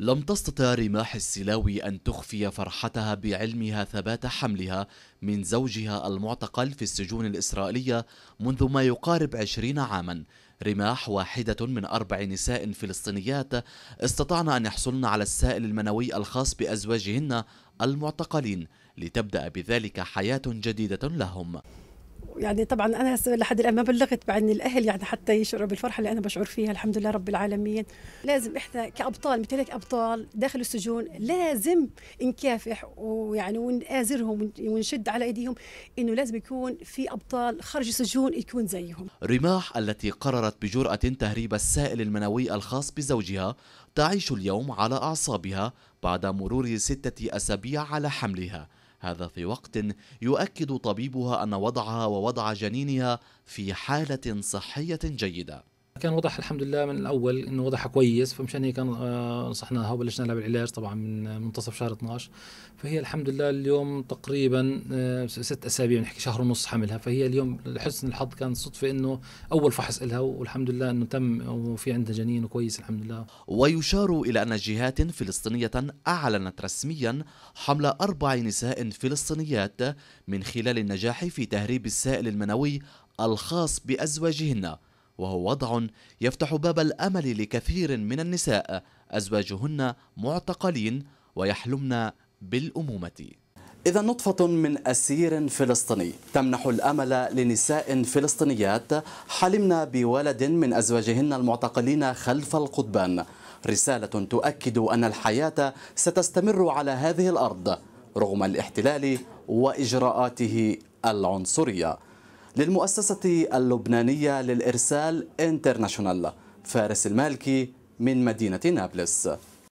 لم تستطع رماح السلاوي أن تخفي فرحتها بعلمها ثبات حملها من زوجها المعتقل في السجون الإسرائيلية منذ ما يقارب عشرين عاما رماح واحدة من أربع نساء فلسطينيات استطعن أن يحصلن على السائل المنوي الخاص بأزواجهن المعتقلين لتبدأ بذلك حياة جديدة لهم يعني طبعا انا لحد الان ما بلغت بعد الاهل يعني حتى يشعروا بالفرحه اللي انا بشعر فيها الحمد لله رب العالمين لازم احنا كابطال مثل هيك ابطال داخل السجون لازم نكافح ويعني ونآزرهم ونشد على ايديهم انه لازم يكون في ابطال خارج السجون يكون زيهم رماح التي قررت بجرأة تهريب السائل المنوي الخاص بزوجها تعيش اليوم على اعصابها بعد مرور ستة اسابيع على حملها هذا في وقت يؤكد طبيبها أن وضعها ووضع جنينها في حالة صحية جيدة كان وضعها الحمد لله من الاول انه وضعها كويس فمشان هيك نصحناها آه، وبلشنا لها بالعلاج طبعا من آه، منتصف شهر 12 فهي الحمد لله اليوم تقريبا آه، ست اسابيع بنحكي شهر ونص حملها فهي اليوم لحسن الحظ كان صدفه انه اول فحص لها والحمد لله انه تم وفي عندها جنين وكويس الحمد لله ويشار الى ان جهات فلسطينيه اعلنت رسميا حمل اربع نساء فلسطينيات من خلال النجاح في تهريب السائل المنوي الخاص بازواجهن وهو وضع يفتح باب الأمل لكثير من النساء أزواجهن معتقلين ويحلمن بالأمومة إذا نطفة من أسير فلسطيني تمنح الأمل لنساء فلسطينيات حلمن بولد من أزواجهن المعتقلين خلف القضبان رسالة تؤكد أن الحياة ستستمر على هذه الأرض رغم الاحتلال وإجراءاته العنصرية للمؤسسة اللبنانية للإرسال انترناشونال فارس المالكي من مدينة نابلس